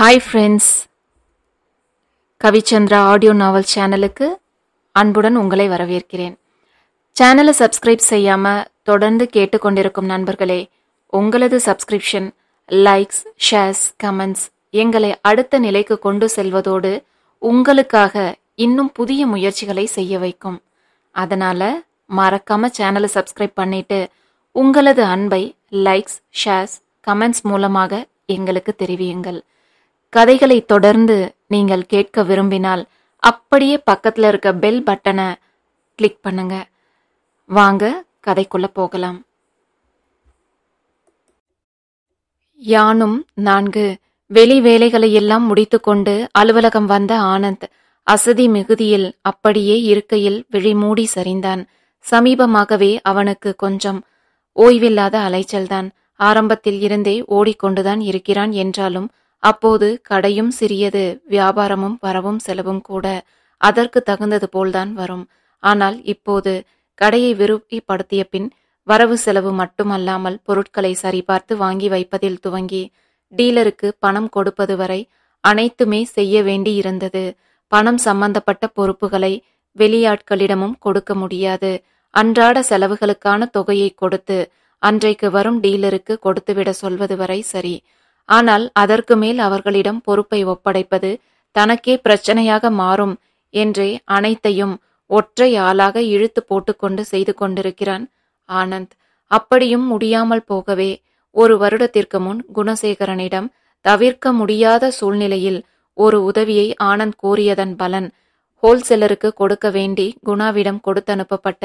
Hi friends Kavichandra audio novel சேனலுக்கு அன்புடன் உங்களை வரவேற்கிறேன் சேனலை சப்ஸ்கிரைப் செய்யாமல் தொடர்ந்து கேட்டுக்கொண்டிருக்கும் நண்பர்களே உங்களது சப்ஸ்கிரிப்ஷன் லைக்ஸ் ஷேர்ஸ் கமெண்ட்ஸ் எங்களை அடுத்த நிலைக்கு கொண்டு செல்வதோடு உங்களுக்காக இன்னும் புதிய முயற்சிகளை செய்ய வைக்கும் அதனால் மறக்காம சேனலை சப்ஸ்கிரைப் பண்ணிவிட்டு உங்களது அன்பை லைக்ஸ் ஷேர்ஸ் கமெண்ட்ஸ் மூலமாக எங்களுக்கு தெரிவியுங்கள் கதைகளை தொடர்ந்து நீங்கள் கேட்க விரும்பினால் அப்படியே பக்கத்தில் இருக்க பெல் பட்டனை கிளிக் பண்ணுங்க வாங்க கதைக்குள்ள போகலாம் யானும் நான்கு வெளி வேலைகளை எல்லாம் முடித்துக்கொண்டு அலுவலகம் வந்த ஆனந்த் அசதி மிகுதியில் அப்படியே இருக்கையில் விழிமூடி சரிந்தான் சமீபமாகவே அவனுக்கு கொஞ்சம் ஓய்வில்லாத அலைச்சல்தான் ஆரம்பத்தில் இருந்தே ஓடிக்கொண்டுதான் இருக்கிறான் என்றாலும் அப்போது கடையும் சிறியது வியாபாரமும் வரவும் செலவும் கூட அதற்கு தகுந்தது போல்தான் வரும் ஆனால் இப்போது கடையை விருப்பிப்படுத்திய பின் வரவு செலவு மட்டுமல்லாமல் பொருட்களை சரிபார்த்து வாங்கி வைப்பதில் துவங்கி டீலருக்கு பணம் கொடுப்பது வரை அனைத்துமே செய்ய வேண்டியிருந்தது பணம் சம்பந்தப்பட்ட பொறுப்புகளை வெளியாட்களிடமும் கொடுக்க முடியாது அன்றாட செலவுகளுக்கான தொகையை கொடுத்து அன்றைக்கு வரும் டீலருக்கு கொடுத்துவிட சொல்வது வரை சரி ஆனால் அதற்கு மேல் அவர்களிடம் பொறுப்பை ஒப்படைப்பது தனக்கே பிரச்சனையாக மாறும் என்றே அனைத்தையும் ஒற்றை ஆளாக இழுத்து போட்டுக்கொண்டு செய்து கொண்டிருக்கிறான் ஆனந்த் அப்படியும் முடியாமல் போகவே ஒரு வருடத்திற்கு முன் குணசேகரனிடம் தவிர்க்க முடியாத சூழ்நிலையில் ஒரு உதவியை ஆனந்த் கூறியதன் பலன் ஹோல்சேலருக்கு கொடுக்க வேண்டி குணாவிடம் கொடுத்து அனுப்பப்பட்ட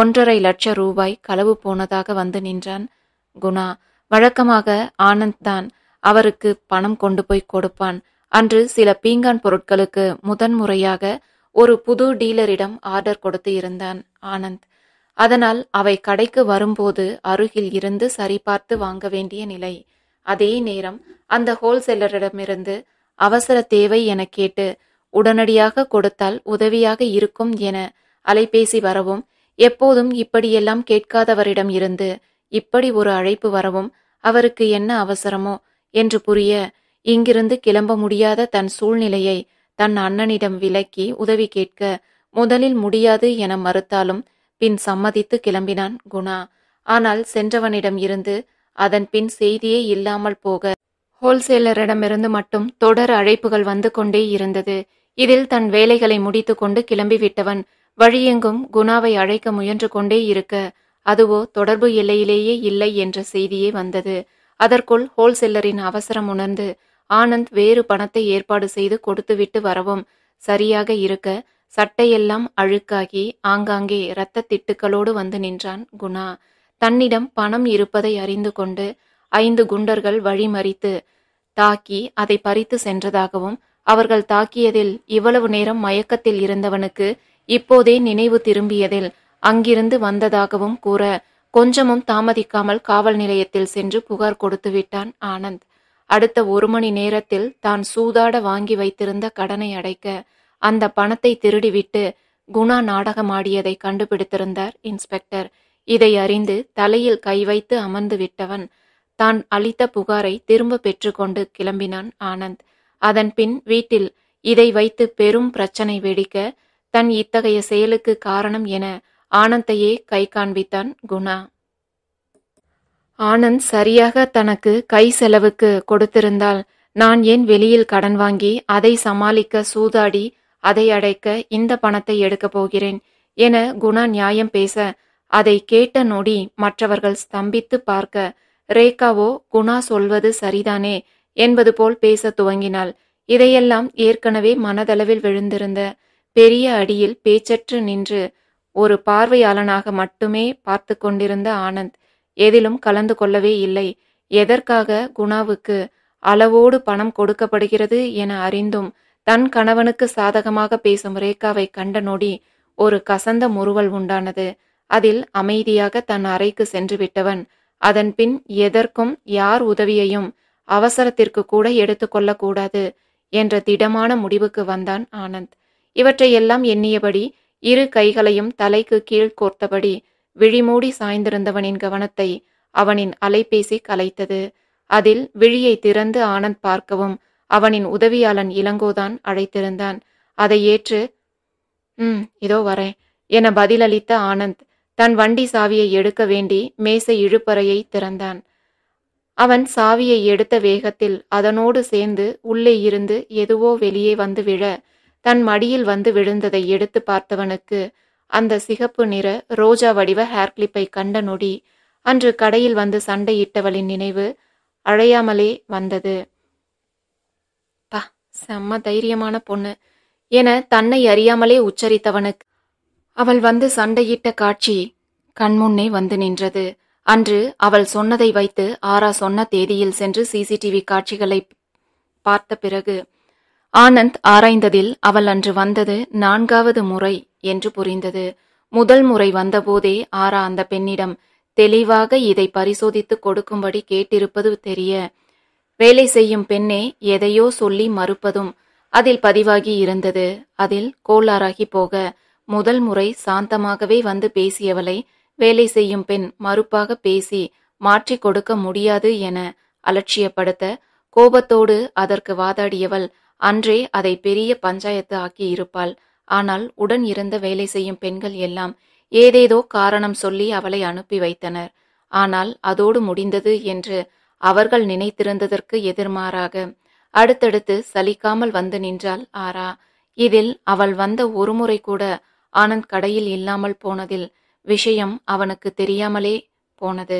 ஒன்றரை லட்ச ரூபாய் களவு போனதாக வந்து நின்றான் குணா வழக்கமாக ஆனந்த் தான் அவருக்கு பணம் கொண்டு போய் கொடுப்பான் அன்று சில பீங்கான் பொருட்களுக்கு முதன்முறையாக ஒரு புது டீலரிடம் ஆர்டர் கொடுத்து இருந்தான் ஆனந்த் அதனால் அவை கடைக்கு வரும்போது அருகில் இருந்து சரிபார்த்து வாங்க வேண்டிய நிலை அதே நேரம் அந்த ஹோல்சேலரிடமிருந்து அவசர தேவை என கேட்டு உடனடியாக கொடுத்தால் உதவியாக இருக்கும் என அலைபேசி வரவும் எப்போதும் இப்படியெல்லாம் கேட்காதவரிடம் இருந்து இப்படி ஒரு அழைப்பு வரவும் அவருக்கு என்ன அவசரமோ என்று புரிய இங்கிருந்து கிளம்ப முடியாத தன் சூழ்நிலையை தன் அண்ணனிடம் விலக்கி உதவி கேட்க முதலில் முடியாது என மறுத்தாலும் பின் சம்மதித்து கிளம்பினான் குணா ஆனால் சென்றவனிடம் இருந்து அதன் பின் செய்தியே இல்லாமல் போக ஹோல்சேலரிடமிருந்து மட்டும் தொடர் அழைப்புகள் வந்து கொண்டே இருந்தது இதில் தன் வேலைகளை முடித்துக்கொண்டு கிளம்பிவிட்டவன் வழியெங்கும் குணாவை அழைக்க முயன்று கொண்டே இருக்க அதுவோ தொடர்பு எல்லையிலேயே இல்லை என்ற செய்தியே வந்தது அதற்குள் ஹோல்செல்லரின் அவசரம் உணர்ந்து ஆனந்த் வேறு பணத்தை ஏற்பாடு செய்து கொடுத்துவிட்டு வரவும் சரியாக இருக்க சட்டையெல்லாம் அழுக்காகி ஆங்காங்கே இரத்த திட்டுக்களோடு வந்து நின்றான் குணா தன்னிடம் பணம் இருப்பதை அறிந்து கொண்டு ஐந்து குண்டர்கள் வழிமறித்து தாக்கி அதை பறித்து சென்றதாகவும் அவர்கள் தாக்கியதில் இவ்வளவு நேரம் மயக்கத்தில் இருந்தவனுக்கு இப்போதே நினைவு திரும்பியதில் அங்கிருந்து வந்ததாகவும் கூற கொஞ்சமும் தாமதிக்காமல் காவல் நிலையத்தில் சென்று புகார் கொடுத்து விட்டான் ஆனந்த் அடுத்த ஒரு மணி நேரத்தில் தான் சூதாட வாங்கி வைத்திருந்த கடனை அடைக்க அந்த பணத்தை திருடிவிட்டு குணா நாடகமாடியதை கண்டுபிடித்திருந்தார் இன்ஸ்பெக்டர் இதை அறிந்து தலையில் கை வைத்து அமர்ந்து விட்டவன் தான் அளித்த புகாரை திரும்ப பெற்றுக்கொண்டு கிளம்பினான் ஆனந்த் அதன் பின் வீட்டில் இதை வைத்து பெரும் பிரச்சனை வெடிக்க தன் இத்தகைய செயலுக்கு காரணம் என ஆனந்தையே கை காண்பித்தான் குணா ஆனந்த் சரியாக தனக்கு கை செலவுக்கு கொடுத்திருந்தால் நான் ஏன் வெளியில் கடன் வாங்கி அதை சமாளிக்க சூதாடி அதை அடைக்க இந்த பணத்தை எடுக்கப் போகிறேன் என குணா நியாயம் பேச அதை கேட்ட நொடி மற்றவர்கள் ஸ்தம்பித்து பார்க்க ரேகாவோ குணா சொல்வது சரிதானே என்பது போல் பேச துவங்கினாள் இதையெல்லாம் ஏற்கனவே மனதளவில் விழுந்திருந்த பெரிய அடியில் பேச்சற்று நின்று ஒரு பார்வையாளனாக மட்டுமே பார்த்து கொண்டிருந்த ஆனந்த் எதிலும் கலந்து கொள்ளவே இல்லை எதற்காக குணாவுக்கு அளவோடு பணம் கொடுக்கப்படுகிறது என அறிந்தும் தன் கணவனுக்கு சாதகமாக பேசும் ரேகாவை கண்ட நொடி ஒரு கசந்த முறுவல் உண்டானது அதில் அமைதியாக தன் அறைக்கு சென்று விட்டவன் அதன்பின் எதற்கும் யார் உதவியையும் அவசரத்திற்கு கூட எடுத்துக்கொள்ளக்கூடாது என்ற திடமான முடிவுக்கு வந்தான் ஆனந்த் இவற்றையெல்லாம் எண்ணியபடி இரு கைகளையும் தலைக்கு கீழ் கோர்த்தபடி விழிமூடி சாய்ந்திருந்தவனின் கவனத்தை அவனின் அலைபேசி கலைத்தது அதில் விழியை திறந்து ஆனந்த் பார்க்கவும் அவனின் உதவியாளன் இளங்கோதான் அழைத்திருந்தான் அதை ஏற்று ம் இதோ வரேன் என பதிலளித்த ஆனந்த் தன் வண்டி சாவியை எடுக்க வேண்டி மேசை இழுப்பறையை திறந்தான் அவன் சாவியை எடுத்த வேகத்தில் அதனோடு சேர்ந்து உள்ளே இருந்து எதுவோ வெளியே வந்து விழ தன் மடியில் வந்து விழுந்ததை எடுத்து பார்த்தவனுக்கு அந்த சிகப்பு நிற ரோஜா வடிவ ஹேர் கிளிப்பை கண்ட நொடி அன்று கடையில் வந்து சண்டையிட்டவளின் நினைவு அழையாமலே வந்தது பா செம்ம தைரியமான பொண்ணு என தன்னை அறியாமலே உச்சரித்தவனுக்கு அவள் வந்து சண்டையிட்ட காட்சி கண்முன்னே வந்து நின்றது அன்று அவள் சொன்னதை வைத்து ஆரா சொன்ன தேதியில் சென்று சிசிடிவி காட்சிகளை பார்த்த பிறகு ஆனந்த் ஆராய்ந்ததில் அவள் அன்று வந்தது நான்காவது முறை என்று புரிந்தது முதல் முறை வந்தபோதே ஆரா அந்த பெண்ணிடம் தெளிவாக இதை பரிசோதித்து கொடுக்கும்படி கேட்டிருப்பது தெரிய வேலை செய்யும் பெண்ணே எதையோ சொல்லி மறுப்பதும் அதில் பதிவாகி இருந்தது அதில் கோளாறாகி போக முதல் முறை சாந்தமாகவே வந்து பேசியவளை வேலை செய்யும் பெண் மறுப்பாக பேசி மாற்றிக் கொடுக்க முடியாது என அலட்சியப்படுத்த கோபத்தோடு அதற்கு வாதாடியவள் அன்றே அதை பெரிய பஞ்சாயத்து ஆக்கி இருப்பாள் ஆனால் உடன் இருந்து வேலை செய்யும் பெண்கள் எல்லாம் ஏதேதோ காரணம் சொல்லி அவளை அனுப்பி வைத்தனர் ஆனால் அதோடு முடிந்தது என்று அவர்கள் நினைத்திருந்ததற்கு எதிர்மாறாக அடுத்தடுத்து சலிக்காமல் வந்து நின்றாள் ஆரா இதில் அவள் வந்த ஒருமுறை கூட ஆனந்த் கடையில் இல்லாமல் போனதில் விஷயம் அவனுக்கு தெரியாமலே போனது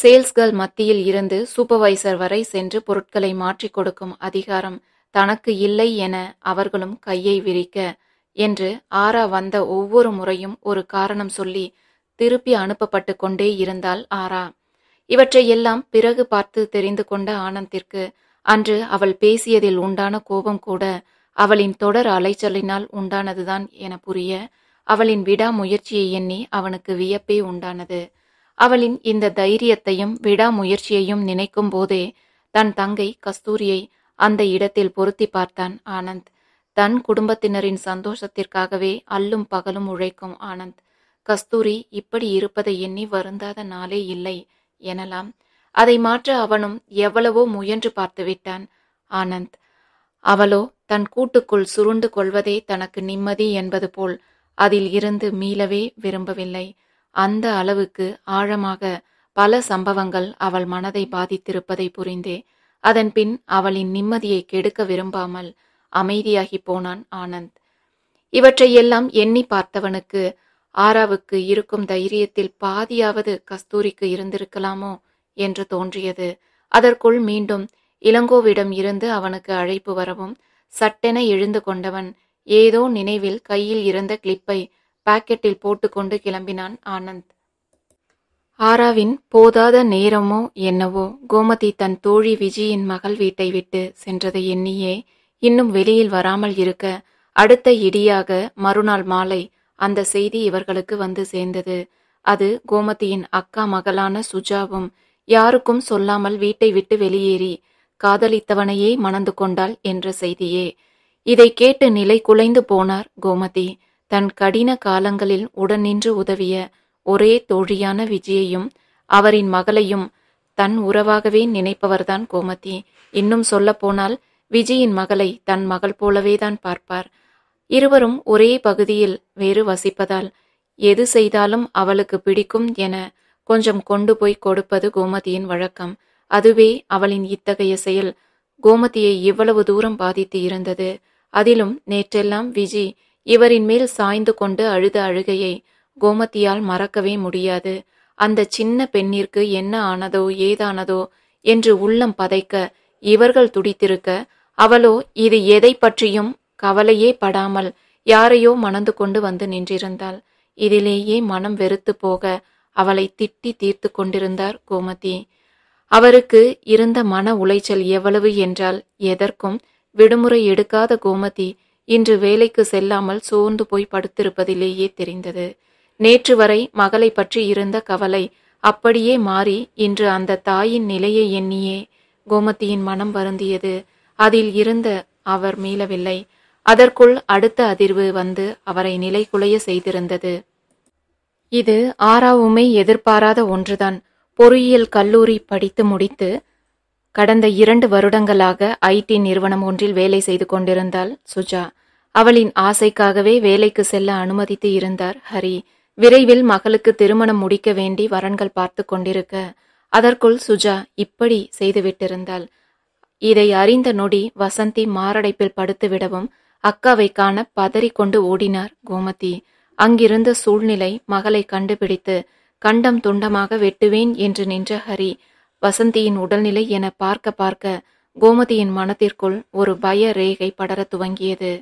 சேல்ஸ்கள் மத்தியில் இருந்து சூப்பர்வைசர் வரை சென்று பொருட்களை மாற்றிக் கொடுக்கும் அதிகாரம் தனக்கு இல்லை என அவர்களும் கையை விரிக்க என்று ஆரா வந்த ஒவ்வொரு முறையும் ஒரு காரணம் சொல்லி திருப்பி அனுப்பப்பட்டு கொண்டே இருந்தாள் ஆரா இவற்றை எல்லாம் பிறகு பார்த்து தெரிந்து கொண்ட ஆனந்திற்கு அன்று அவள் பேசியதில் உண்டான கோபம் கூட அவளின் தொடர் அலைச்சலினால் உண்டானதுதான் என புரிய அவளின் விடாமுயற்சியை எண்ணி அவனுக்கு வியப்பே உண்டானது அவளின் இந்த தைரியத்தையும் விடாமுயற்சியையும் நினைக்கும் போதே தன் தங்கை கஸ்தூரியை அந்த இடத்தில் பொருத்தி பார்த்தான் ஆனந்த் தன் குடும்பத்தினரின் சந்தோஷத்திற்காகவே அல்லும் பகலும் உழைக்கும் ஆனந்த் கஸ்தூரி இப்படி இருப்பதை எண்ணி வருந்தாத நாளே இல்லை எனலாம் அதை மாற்ற அவனும் எவ்வளவோ முயன்று பார்த்துவிட்டான் ஆனந்த் அவளோ தன் கூட்டுக்குள் சுருண்டு கொள்வதே தனக்கு நிம்மதி என்பது போல் அதில் இருந்து மீளவே விரும்பவில்லை அந்த அளவுக்கு ஆழமாக பல சம்பவங்கள் அவள் மனதை பாதித்திருப்பதை புரிந்தே அதன் பின் அவளின் நிம்மதியை கெடுக்க விரும்பாமல் அமைதியாகி போனான் ஆனந்த் இவற்றை எல்லாம் எண்ணி பார்த்தவனுக்கு ஆராவுக்கு இருக்கும் தைரியத்தில் பாதியாவது கஸ்தூரிக்கு இருந்திருக்கலாமோ என்று தோன்றியது அதற்குள் மீண்டும் இளங்கோவிடம் இருந்து அவனுக்கு அழைப்பு வரவும் சட்டென எழுந்து கொண்டவன் ஏதோ நினைவில் கையில் இருந்த கிளிப்பை பாக்கெட்டில் போட்டுக்கொண்டு கிளம்பினான் ஆனந்த். ஆராவின் போதாத நேரமோ என்னவோ கோமதி தன் தோழி விஜியின் மகள் வீட்டை விட்டு சென்றதை எண்ணியே இன்னும் வெளியில் வராமல் இருக்க அடுத்த இடியாக மறுநாள் மாலை அந்த செய்தி இவர்களுக்கு வந்து சேர்ந்தது அது கோமதியின் அக்கா மகளான சுஜாவும் யாருக்கும் சொல்லாமல் வீட்டை விட்டு வெளியேறி காதலித்தவனையே மணந்து கொண்டாள் என்ற செய்தியே இதை கேட்டு நிலை குலைந்து போனார் கோமதி தன் கடின காலங்களில் உடன் நின்று உதவிய ஒரே தோழியான விஜயையும் அவரின் மகளையும் தன் உறவாகவே நினைப்பவர்தான் கோமதி இன்னும் சொல்லப்போனால் விஜயின் மகளை தன் மகள் போலவே தான் பார்ப்பார் இருவரும் ஒரே பகுதியில் வேறு வசிப்பதால் எது செய்தாலும் அவளுக்கு பிடிக்கும் என கொஞ்சம் கொண்டு போய் கொடுப்பது கோமதியின் வழக்கம் அதுவே அவளின் இத்தகைய செயல் கோமதியை இவ்வளவு தூரம் பாதித்து இருந்தது அதிலும் நேற்றெல்லாம் விஜி இவரின் மேல் சாய்ந்து கொண்டு அழுத அழுகையை கோமதியால் மறக்கவே முடியாது அந்த சின்ன பெண்ணிற்கு என்ன ஆனதோ ஏதானதோ என்று உள்ளம் பதைக்க இவர்கள் துடித்திருக்க அவளோ இது எதை பற்றியும் கவலையே படாமல் யாரையோ மணந்து கொண்டு வந்து நின்றிருந்தாள் இதிலேயே மனம் வெறுத்து போக அவளை திட்டி தீர்த்து கொண்டிருந்தார் கோமதி அவருக்கு இருந்த மன உளைச்சல் எவ்வளவு என்றால் எதற்கும் விடுமுறை எடுக்காத கோமதி இன்று வேலைக்கு செல்லாமல் சோர்ந்து போய் படுத்திருப்பதிலேயே தெரிந்தது நேற்று வரை மகளை பற்றி இருந்த கவலை அப்படியே மாறி இன்று அந்த தாயின் நிலையை எண்ணியே கோமதியின் மனம் வருந்தியது அதில் இருந்த அவர் மீளவில்லை அதற்குள் அடுத்த அதிர்வு வந்து அவரை நிலை குலைய செய்திருந்தது இது ஆறாவுமே எதிர்பாராத ஒன்றுதான் பொறியியல் கல்லூரி படித்து முடித்து கடந்த இரண்டு வருடங்களாக ஐடி நிறுவனம் ஒன்றில் வேலை செய்து கொண்டிருந்தாள் சுஜா அவளின் ஆசைக்காகவே வேலைக்கு செல்ல அனுமதித்து இருந்தார் ஹரி விரைவில் மகளுக்கு திருமணம் முடிக்க வேண்டி வரன்கள் பார்த்து கொண்டிருக்க அதற்குள் சுஜா இப்படி செய்துவிட்டிருந்தாள் இதை அறிந்த நொடி வசந்தி மாரடைப்பில் படுத்து விடவும் அக்காவை காண பதறிக்கொண்டு ஓடினார் கோமதி அங்கிருந்த சூழ்நிலை மகளை கண்டுபிடித்து கண்டம் துண்டமாக வெட்டுவேன் என்று நின்ற ஹரி வசந்தியின் உடல்நிலை என பார்க்க பார்க்க கோமதியின் மனத்திற்குள் ஒரு பய ரேகை படரத் துவங்கியது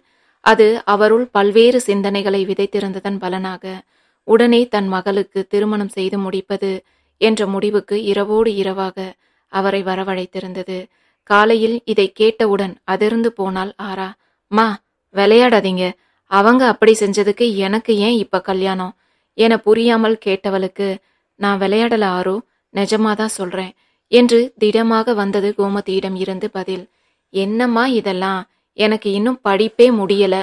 அது அவருள் பல்வேறு சிந்தனைகளை விதைத்திருந்ததன் பலனாக உடனே தன் மகளுக்கு திருமணம் செய்து முடிப்பது என்ற முடிவுக்கு இரவோடு இரவாக அவரை வரவழைத்திருந்தது காலையில் இதை கேட்டவுடன் அதிர்ந்து போனால் ஆரா மா விளையாடாதீங்க அவங்க அப்படி செஞ்சதுக்கு எனக்கு ஏன் இப்ப கல்யாணம் என புரியாமல் கேட்டவளுக்கு நான் விளையாடல ஆரோ நிஜமாதான் சொல்றேன் என்று திடமாக வந்தது கோமதியிடம் இருந்து பதில் என்னம்மா இதெல்லாம் எனக்கு இன்னும் படிப்பே முடியல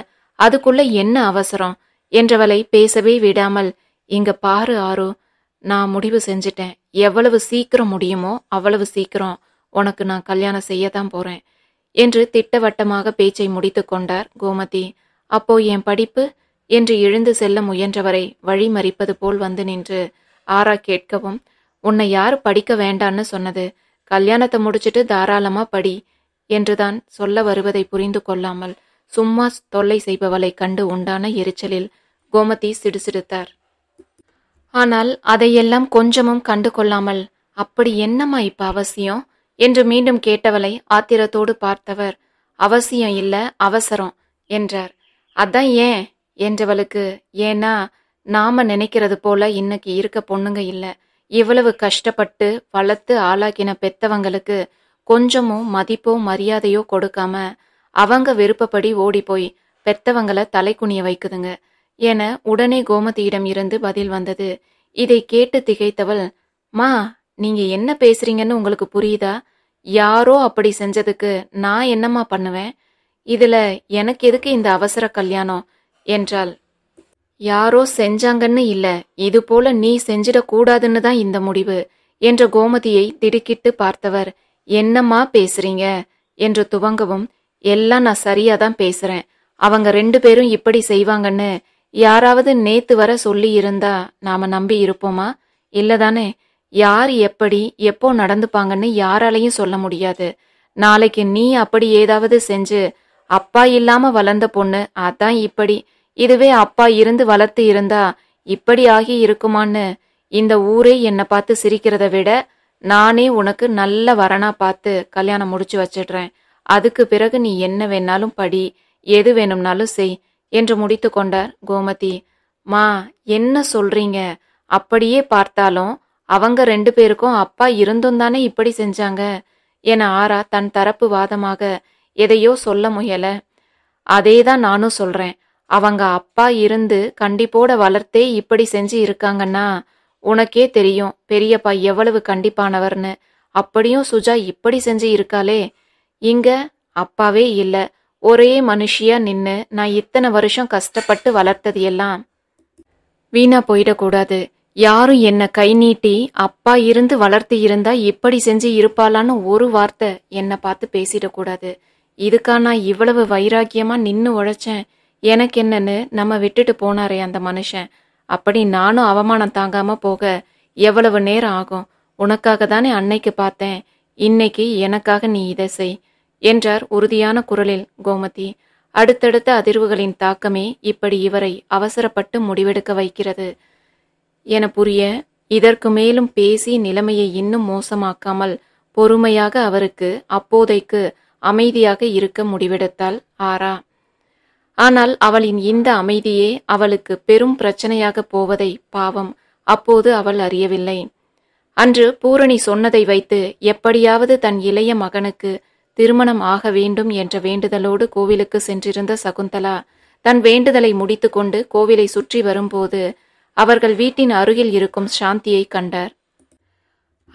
அதுக்குள்ள என்ன அவசரம் என்றவளை பேசவே விடாமல் இங்க பாரு ஆரோ நான் முடிவு செஞ்சிட்டேன் எவ்வளவு சீக்கிரம் முடியுமோ அவ்வளவு சீக்கிரம் உனக்கு நான் கல்யாணம் செய்ய தான் போறேன் என்று திட்டவட்டமாக பேச்சை முடித்து கொண்டார் கோமதி அப்போ என் படிப்பு என்று எழுந்து செல்ல முயன்றவரை வழிமறிப்பது போல் வந்து நின்று ஆரா கேட்கவும் உன்னை யார் படிக்க வேண்டான்னு சொன்னது கல்யாணத்தை முடிச்சிட்டு தாராளமா படி என்றுதான் சொல்ல வருவதை புரிந்து கொள்ளாமல் சும்மா தொல்லை செய்பவளை கண்டு உண்டான எரிச்சலில் கோமதி சிடுசிடுத்தார் ஆனால் அதையெல்லாம் கொஞ்சமும் கண்டு கொள்ளாமல் அப்படி என்னம்மா இப்ப அவசியம் என்று மீண்டும் கேட்டவளை ஆத்திரத்தோடு பார்த்தவர் அவசியம் இல்ல அவசரம் என்றார் அதான் ஏன் என்றவளுக்கு ஏன்னா நாம நினைக்கிறது போல இன்னைக்கு இருக்க பொண்ணுங்க இல்லை இவ்வளவு கஷ்டப்பட்டு வளர்த்து ஆளாக்கின பெத்தவங்களுக்கு கொஞ்சமும் மதிப்போ மரியாதையோ கொடுக்காம அவங்க விருப்பப்படி ஓடி போய் பெத்தவங்களை தலைக்குனிய வைக்குதுங்க என உடனே கோமதியிடம் இருந்து பதில் வந்தது இதை கேட்டு திகைத்தவள் மா நீங்க என்ன பேசுறீங்கன்னு உங்களுக்கு புரியுதா யாரோ அப்படி செஞ்சதுக்கு நான் என்னம்மா பண்ணுவேன் இதுல எனக்கு எதுக்கு இந்த அவசர கல்யாணம் என்றாள் யாரோ செஞ்சாங்கன்னு இல்ல போல நீ செஞ்சிடக் கூடாதுன்னு தான் இந்த முடிவு என்ற கோமதியை திடுக்கிட்டு பார்த்தவர் என்னம்மா பேசுறீங்க என்று துவங்கவும் எல்லாம் நான் சரியா தான் பேசுறேன் அவங்க ரெண்டு பேரும் இப்படி செய்வாங்கன்னு யாராவது நேத்து வர சொல்லி இருந்தா நாம நம்பி இருப்போமா இல்லதானே யார் எப்படி எப்போ நடந்துப்பாங்கன்னு யாராலையும் சொல்ல முடியாது நாளைக்கு நீ அப்படி ஏதாவது செஞ்சு அப்பா இல்லாம வளர்ந்த பொண்ணு அதான் இப்படி இதுவே அப்பா இருந்து வளர்த்து இருந்தா இப்படி ஆகி இருக்குமான்னு இந்த ஊரே என்னை பார்த்து சிரிக்கிறத விட நானே உனக்கு நல்ல வரனா பார்த்து கல்யாணம் முடிச்சு வச்சிடுறேன் அதுக்கு பிறகு நீ என்ன வேணாலும் படி எது வேணும்னாலும் செய் என்று முடித்து கொண்டார் கோமதி மா என்ன சொல்றீங்க அப்படியே பார்த்தாலும் அவங்க ரெண்டு பேருக்கும் அப்பா இருந்தும் தானே இப்படி செஞ்சாங்க என ஆரா தன் தரப்பு வாதமாக எதையோ சொல்ல முயல அதேதான் நானும் சொல்றேன் அவங்க அப்பா இருந்து கண்டிப்போட வளர்த்தே இப்படி செஞ்சு இருக்காங்கன்னா உனக்கே தெரியும் பெரியப்பா எவ்வளவு கண்டிப்பானவர்னு அப்படியும் சுஜா இப்படி செஞ்சு இருக்காளே இங்க அப்பாவே இல்ல ஒரே மனுஷியா நின்னு நான் இத்தனை வருஷம் கஷ்டப்பட்டு வளர்த்தது எல்லாம் வீணா போயிடக்கூடாது யாரும் என்ன கை நீட்டி அப்பா இருந்து வளர்த்து இருந்தா இப்படி செஞ்சு இருப்பாளான்னு ஒரு வார்த்தை என்னை பார்த்து பேசிடக்கூடாது இதுக்கா நான் இவ்வளவு வைராக்கியமா நின்னு உழைச்சேன் எனக்கு என்னன்னு நம்ம விட்டுட்டு போனாரே அந்த மனுஷன் அப்படி நானும் அவமானம் தாங்காம போக எவ்வளவு நேரம் ஆகும் உனக்காக தானே அன்னைக்கு பார்த்தேன் இன்னைக்கு எனக்காக நீ இதை செய் என்றார் உறுதியான குரலில் கோமதி அடுத்தடுத்த அதிர்வுகளின் தாக்கமே இப்படி இவரை அவசரப்பட்டு முடிவெடுக்க வைக்கிறது என புரிய இதற்கு மேலும் பேசி நிலைமையை இன்னும் மோசமாக்காமல் பொறுமையாக அவருக்கு அப்போதைக்கு அமைதியாக இருக்க முடிவெடுத்தால் ஆரா ஆனால் அவளின் இந்த அமைதியே அவளுக்கு பெரும் பிரச்சனையாக போவதை பாவம் அப்போது அவள் அறியவில்லை அன்று பூரணி சொன்னதை வைத்து எப்படியாவது தன் இளைய மகனுக்கு திருமணம் ஆக வேண்டும் என்ற வேண்டுதலோடு கோவிலுக்கு சென்றிருந்த சகுந்தலா தன் வேண்டுதலை முடித்துக்கொண்டு கோவிலை சுற்றி வரும்போது அவர்கள் வீட்டின் அருகில் இருக்கும் சாந்தியை கண்டார்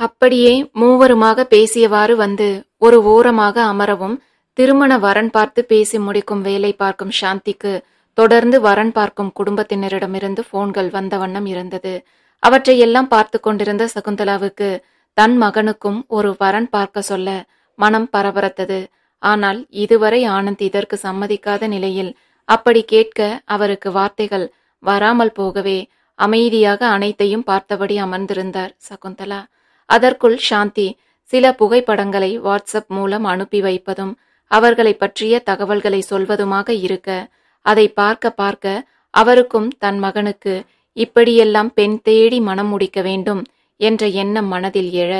அப்படியே மூவருமாக பேசியவாறு வந்து ஒரு ஓரமாக அமரவும் திருமண வரன் பார்த்து பேசி முடிக்கும் வேலை பார்க்கும் சாந்திக்கு தொடர்ந்து வரன் பார்க்கும் குடும்பத்தினரிடமிருந்து போன்கள் வந்த வண்ணம் இருந்தது அவற்றை எல்லாம் பார்த்து கொண்டிருந்த சகுந்தலாவுக்கு தன் மகனுக்கும் ஒரு வரன் பார்க்க சொல்ல மனம் பரபரத்தது ஆனால் இதுவரை ஆனந்த் இதற்கு சம்மதிக்காத நிலையில் அப்படி கேட்க அவருக்கு வார்த்தைகள் வராமல் போகவே அமைதியாக அனைத்தையும் பார்த்தபடி அமர்ந்திருந்தார் சகுந்தலா அதற்குள் சாந்தி சில புகைப்படங்களை வாட்ஸ்அப் மூலம் அனுப்பி வைப்பதும் அவர்களை பற்றிய தகவல்களை சொல்வதுமாக இருக்க அதை பார்க்க பார்க்க அவருக்கும் தன் மகனுக்கு இப்படியெல்லாம் பெண் தேடி மனம் முடிக்க வேண்டும் என்ற எண்ணம் மனதில் எழ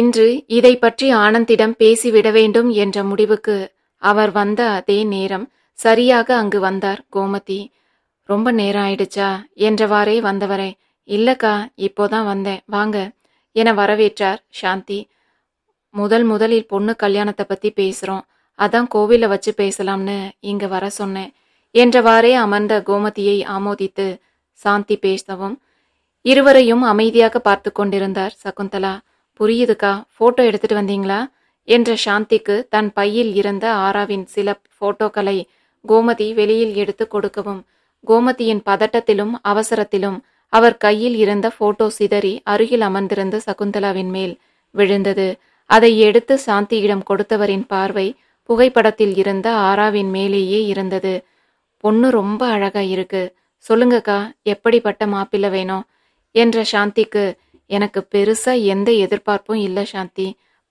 இன்று இதை பற்றி ஆனந்திடம் பேசிவிட வேண்டும் என்ற முடிவுக்கு அவர் வந்த அதே நேரம் சரியாக அங்கு வந்தார் கோமதி ரொம்ப நேரம் ஆயிடுச்சா என்றவாறே வந்தவரே இல்லக்கா இப்போதான் வந்தேன் வாங்க என வரவேற்றார் சாந்தி முதல் முதலில் பொண்ணு கல்யாணத்தை பற்றி பேசுகிறோம் அதான் கோவில வச்சு பேசலாம்னு இங்க வர சொன்னேன் என்றவாறே அமர்ந்த கோமதியை ஆமோதித்து சாந்தி பேசவும் இருவரையும் அமைதியாக பார்த்து கொண்டிருந்தார் சகுந்தலா புரியுதுக்கா போட்டோ எடுத்துட்டு வந்தீங்களா என்ற சாந்திக்கு தன் பையில் இருந்த ஆராவின் சில போட்டோக்களை கோமதி வெளியில் எடுத்து கொடுக்கவும் கோமதியின் பதட்டத்திலும் அவசரத்திலும் அவர் கையில் இருந்த போட்டோ சிதறி அருகில் அமர்ந்திருந்த சகுந்தலாவின் மேல் விழுந்தது அதை எடுத்து சாந்தியிடம் கொடுத்தவரின் பார்வை புகைப்படத்தில் இருந்த ஆராவின் மேலேயே இருந்தது பொண்ணு ரொம்ப அழகா இருக்கு சொல்லுங்கக்கா எப்படிப்பட்ட மாப்பிள்ளை வேணும் என்ற சாந்திக்கு எனக்கு பெருசா எந்த எதிர்பார்ப்பும் இல்லை சாந்தி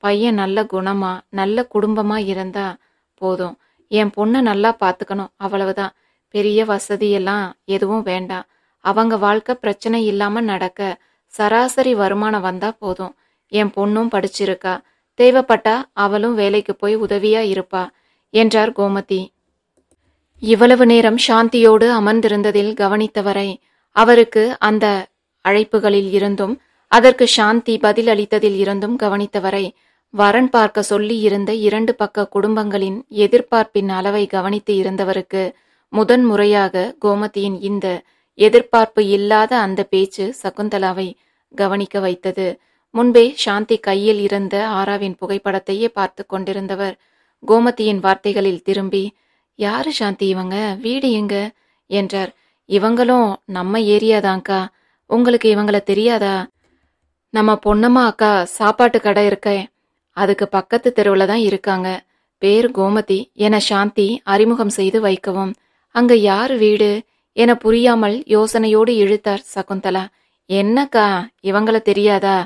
பையன் நல்ல குணமா நல்ல குடும்பமா இருந்தா போதும் என் பொண்ணை நல்லா பார்த்துக்கணும் அவ்வளவுதான் பெரிய வசதியெல்லாம் எதுவும் வேண்டாம் அவங்க வாழ்க்கை பிரச்சனை இல்லாம நடக்க சராசரி வருமானம் வந்தா போதும் என் பொண்ணும் படிச்சிருக்கா தேவைப்பட்டா அவளும் வேலைக்கு போய் உதவியா இருப்பா என்றார் கோமதி இவ்வளவு நேரம் சாந்தியோடு அமர்ந்திருந்ததில் கவனித்தவரை அவருக்கு அந்த அழைப்புகளில் இருந்தும் அதற்கு சாந்தி பதில் அளித்ததில் இருந்தும் கவனித்தவரை வரன் பார்க்க சொல்லி இருந்த இரண்டு பக்க குடும்பங்களின் எதிர்பார்ப்பின் அளவை கவனித்து இருந்தவருக்கு முதன் முறையாக கோமதியின் இந்த எதிர்பார்ப்பு இல்லாத அந்த பேச்சு சகுந்தலாவை கவனிக்க வைத்தது முன்பே சாந்தி கையில் இருந்த ஆராவின் புகைப்படத்தையே பார்த்து கொண்டிருந்தவர் கோமதியின் வார்த்தைகளில் திரும்பி யாரு சாந்தி இவங்க வீடு எங்க என்றார் இவங்களும் நம்ம ஏரியாதாங்க்கா உங்களுக்கு இவங்கள தெரியாதா நம்ம பொன்னம்மா அக்கா சாப்பாட்டு கடை இருக்க அதுக்கு பக்கத்து தெருவில் தான் இருக்காங்க பேர் கோமதி என சாந்தி அறிமுகம் செய்து வைக்கவும் அங்க யார் வீடு என புரியாமல் யோசனையோடு இழுத்தார் சகுந்தலா என்னக்கா இவங்கள தெரியாதா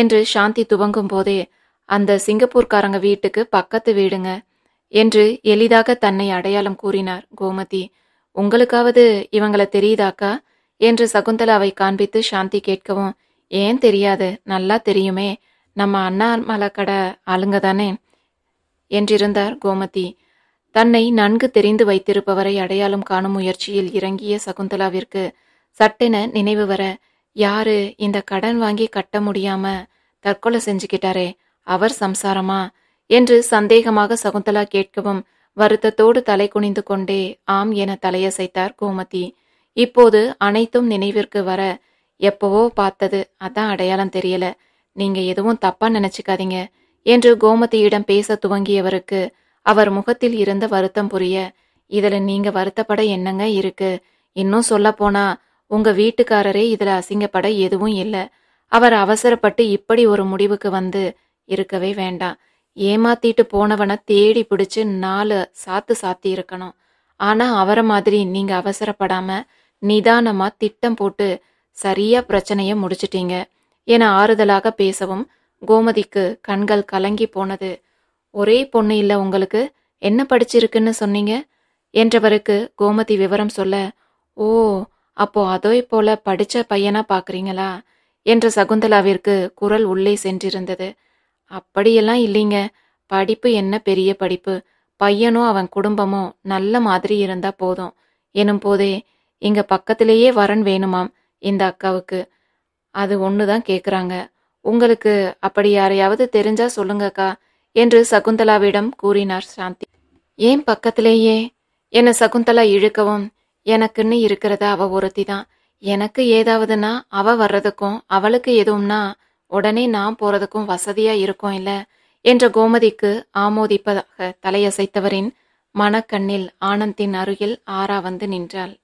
என்று சாந்தி துவங்கும் போதே அந்த சிங்கப்பூர்காரங்க வீட்டுக்கு பக்கத்து வீடுங்க என்று எளிதாக தன்னை அடையாளம் கூறினார் கோமதி உங்களுக்காவது இவங்களை தெரியுதாக்கா என்று சகுந்தலாவை காண்பித்து சாந்தி கேட்கவும் ஏன் தெரியாது நல்லா தெரியுமே நம்ம அண்ணா கடை ஆளுங்க தானே என்றிருந்தார் கோமதி தன்னை நன்கு தெரிந்து வைத்திருப்பவரை அடையாளம் காணும் முயற்சியில் இறங்கிய சகுந்தலாவிற்கு சட்டென நினைவு வர யாரு இந்த கடன் வாங்கி கட்ட முடியாம தற்கொலை செஞ்சுக்கிட்டாரே அவர் சம்சாரமா என்று சந்தேகமாக சகுந்தலா கேட்கவும் வருத்தத்தோடு தலை குனிந்து கொண்டே ஆம் என தலையசைத்தார் கோமதி இப்போது அனைத்தும் நினைவிற்கு வர எப்பவோ பார்த்தது அதான் அடையாளம் தெரியல நீங்க எதுவும் தப்பா நினைச்சுக்காதீங்க என்று கோமதியிடம் பேச துவங்கியவருக்கு அவர் முகத்தில் இருந்த வருத்தம் புரிய இதுல நீங்க வருத்தப்பட என்னங்க இருக்கு இன்னும் சொல்ல போனா உங்க வீட்டுக்காரரே இதுல அசிங்கப்பட எதுவும் இல்லை அவர் அவசரப்பட்டு இப்படி ஒரு முடிவுக்கு வந்து இருக்கவே வேண்டாம் ஏமாத்திட்டு போனவனை தேடி பிடிச்சு நாலு சாத்து சாத்தி இருக்கணும் ஆனா அவரை மாதிரி நீங்க அவசரப்படாம நிதானமா திட்டம் போட்டு சரியா பிரச்சனைய முடிச்சிட்டீங்க என ஆறுதலாக பேசவும் கோமதிக்கு கண்கள் கலங்கி போனது ஒரே பொண்ணு இல்ல உங்களுக்கு என்ன படிச்சிருக்குன்னு சொன்னீங்க என்றவருக்கு கோமதி விவரம் சொல்ல ஓ அப்போ அதோய் போல படிச்ச பையனா பாக்குறீங்களா என்ற சகுந்தலாவிற்கு குரல் உள்ளே சென்றிருந்தது அப்படியெல்லாம் இல்லைங்க படிப்பு என்ன பெரிய படிப்பு பையனும் அவன் குடும்பமும் நல்ல மாதிரி இருந்தா போதும் எனும் போதே இங்க பக்கத்திலேயே வரன் வேணுமாம் இந்த அக்காவுக்கு அது ஒன்று தான் கேட்குறாங்க உங்களுக்கு அப்படி யாரையாவது தெரிஞ்சா சொல்லுங்கக்கா என்று சகுந்தலாவிடம் கூறினார் சாந்தி ஏன் பக்கத்திலேயே என்ன சகுந்தலா இழுக்கவும் எனக்குன்னு இருக்கிறத அவ ஒருத்தி தான் எனக்கு ஏதாவதுன்னா அவ வர்றதுக்கும் அவளுக்கு எதுவும்னா உடனே நான் போறதுக்கும் வசதியா இருக்கும் இல்ல என்ற கோமதிக்கு ஆமோதிப்பதாக தலையசைத்தவரின் மனக்கண்ணில் ஆனந்தின் அருகில் ஆறா வந்து நின்றாள்